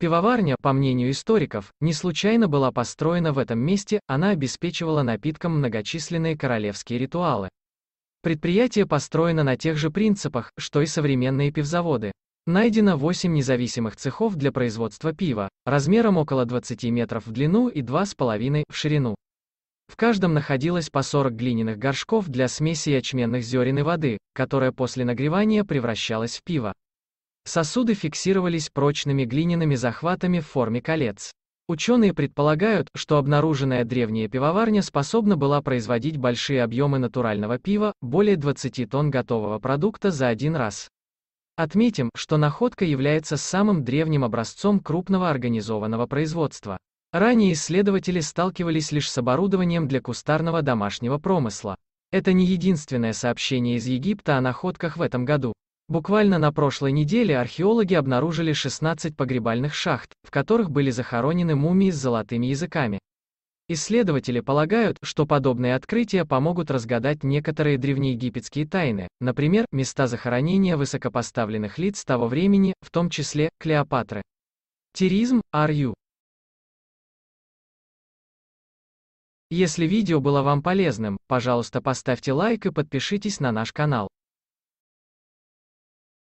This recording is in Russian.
Пивоварня, по мнению историков, не случайно была построена в этом месте, она обеспечивала напитком многочисленные королевские ритуалы. Предприятие построено на тех же принципах, что и современные пивзаводы. Найдено 8 независимых цехов для производства пива, размером около 20 метров в длину и 2,5 в ширину. В каждом находилось по 40 глиняных горшков для смеси ячменных зерен и воды, которая после нагревания превращалась в пиво. Сосуды фиксировались прочными глиняными захватами в форме колец. Ученые предполагают, что обнаруженная древняя пивоварня способна была производить большие объемы натурального пива, более 20 тонн готового продукта за один раз. Отметим, что находка является самым древним образцом крупного организованного производства. Ранее исследователи сталкивались лишь с оборудованием для кустарного домашнего промысла. Это не единственное сообщение из Египта о находках в этом году. Буквально на прошлой неделе археологи обнаружили 16 погребальных шахт, в которых были захоронены мумии с золотыми языками. Исследователи полагают, что подобные открытия помогут разгадать некоторые древнеегипетские тайны, например, места захоронения высокопоставленных лиц того времени, в том числе Клеопатры. Теризм, Арью. Если видео было вам полезным, пожалуйста поставьте лайк и подпишитесь на наш канал.